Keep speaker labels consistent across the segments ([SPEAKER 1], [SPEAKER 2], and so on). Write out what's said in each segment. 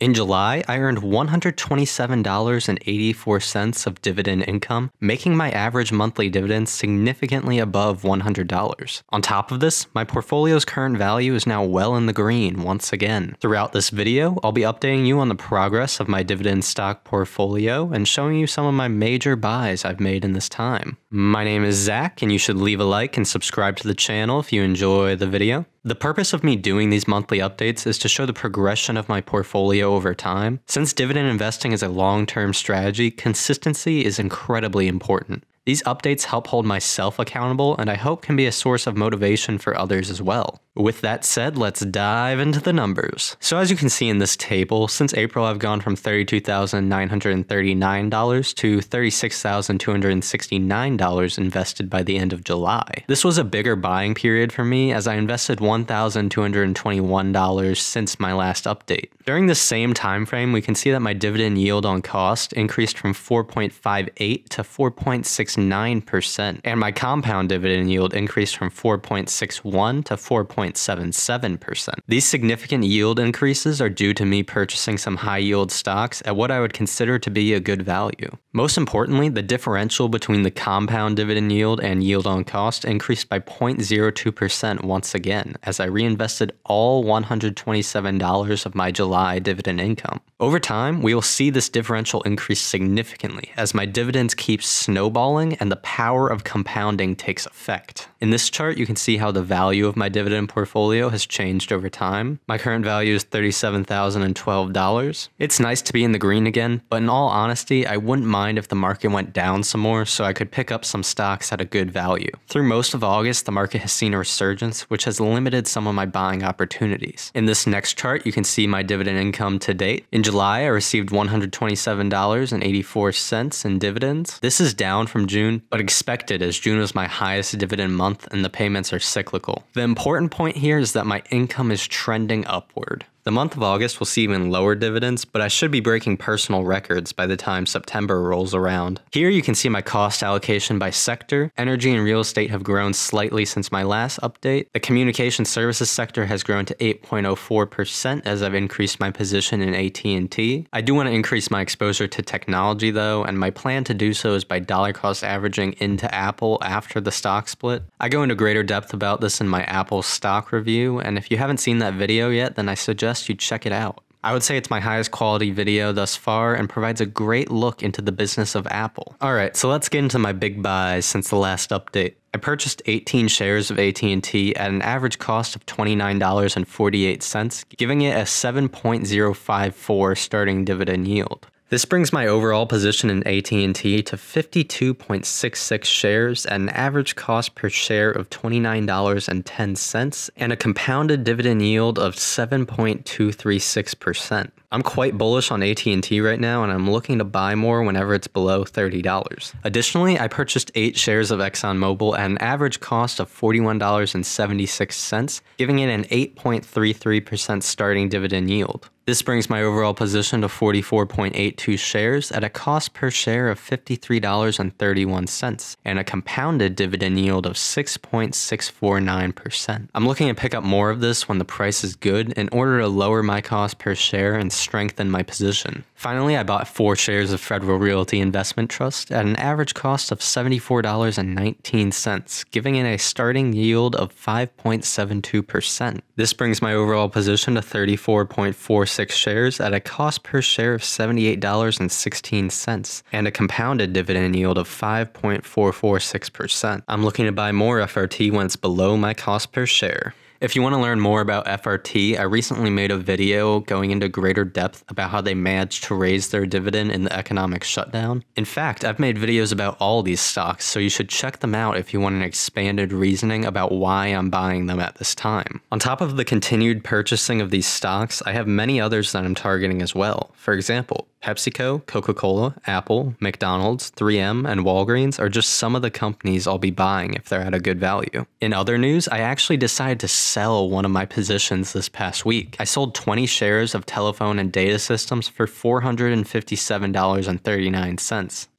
[SPEAKER 1] In July, I earned $127.84 of dividend income, making my average monthly dividend significantly above $100. On top of this, my portfolio's current value is now well in the green once again. Throughout this video, I'll be updating you on the progress of my dividend stock portfolio and showing you some of my major buys I've made in this time. My name is Zach, and you should leave a like and subscribe to the channel if you enjoy the video. The purpose of me doing these monthly updates is to show the progression of my portfolio over time. Since dividend investing is a long-term strategy, consistency is incredibly important. These updates help hold myself accountable and I hope can be a source of motivation for others as well. With that said, let's dive into the numbers. So as you can see in this table, since April I've gone from $32,939 to $36,269 invested by the end of July. This was a bigger buying period for me as I invested $1,221 since my last update. During the same time frame, we can see that my dividend yield on cost increased from 4.58 to 4.6 Nine percent and my compound dividend yield increased from 4.61 to 4.77%. These significant yield increases are due to me purchasing some high yield stocks at what I would consider to be a good value. Most importantly, the differential between the compound dividend yield and yield on cost increased by 0.02% once again, as I reinvested all $127 of my July dividend income. Over time, we will see this differential increase significantly as my dividends keep snowballing and the power of compounding takes effect. In this chart, you can see how the value of my dividend portfolio has changed over time. My current value is $37,012. It's nice to be in the green again, but in all honesty, I wouldn't mind if the market went down some more so I could pick up some stocks at a good value. Through most of August, the market has seen a resurgence, which has limited some of my buying opportunities. In this next chart, you can see my dividend income to date. In July, I received $127.84 in dividends. This is down from June, but expected as June was my highest dividend month month and the payments are cyclical. The important point here is that my income is trending upward. The month of August will see even lower dividends, but I should be breaking personal records by the time September rolls around. Here you can see my cost allocation by sector. Energy and real estate have grown slightly since my last update. The communication services sector has grown to 8.04% as I've increased my position in AT&T. I do want to increase my exposure to technology though, and my plan to do so is by dollar cost averaging into Apple after the stock split. I go into greater depth about this in my Apple stock review, and if you haven't seen that video yet, then I suggest suggest you check it out. I would say it's my highest quality video thus far and provides a great look into the business of Apple. Alright, so let's get into my big buys since the last update. I purchased 18 shares of AT&T at an average cost of $29.48, giving it a 7.054 starting dividend yield. This brings my overall position in AT&T to 52.66 shares at an average cost per share of $29.10 and a compounded dividend yield of 7.236%. I'm quite bullish on AT&T right now and I'm looking to buy more whenever it's below $30. Additionally, I purchased 8 shares of ExxonMobil at an average cost of $41.76, giving it an 8.33% starting dividend yield. This brings my overall position to 44.82 shares at a cost per share of $53.31 and a compounded dividend yield of 6.649%. I'm looking to pick up more of this when the price is good in order to lower my cost per share and strengthen my position. Finally, I bought four shares of Federal Realty Investment Trust at an average cost of $74.19, giving it a starting yield of 5.72%. This brings my overall position to 34.46 6 shares at a cost per share of $78.16 and a compounded dividend yield of 5.446%. I'm looking to buy more FRT when it's below my cost per share. If you want to learn more about FRT, I recently made a video going into greater depth about how they managed to raise their dividend in the economic shutdown. In fact, I've made videos about all these stocks, so you should check them out if you want an expanded reasoning about why I'm buying them at this time. On top of the continued purchasing of these stocks, I have many others that I'm targeting as well. For example, PepsiCo, Coca Cola, Apple, McDonald's, 3M, and Walgreens are just some of the companies I'll be buying if they're at a good value. In other news, I actually decided to sell one of my positions this past week. I sold 20 shares of telephone and data systems for $457.39.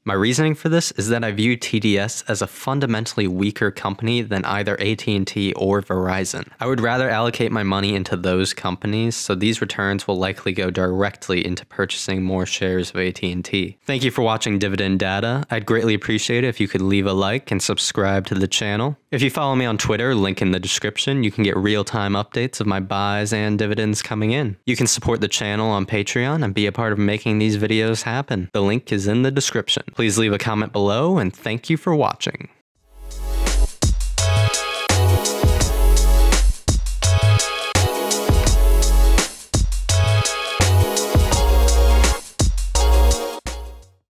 [SPEAKER 1] My reasoning for this is that I view TDS as a fundamentally weaker company than either AT&T or Verizon. I would rather allocate my money into those companies, so these returns will likely go directly into purchasing more shares of AT&T. Thank you for watching Dividend Data. I'd greatly appreciate it if you could leave a like and subscribe to the channel. If you follow me on Twitter, link in the description, you can get real-time updates of my buys and dividends coming in. You can support the channel on Patreon and be a part of making these videos happen. The link is in the description. Please leave a comment below and thank you for watching.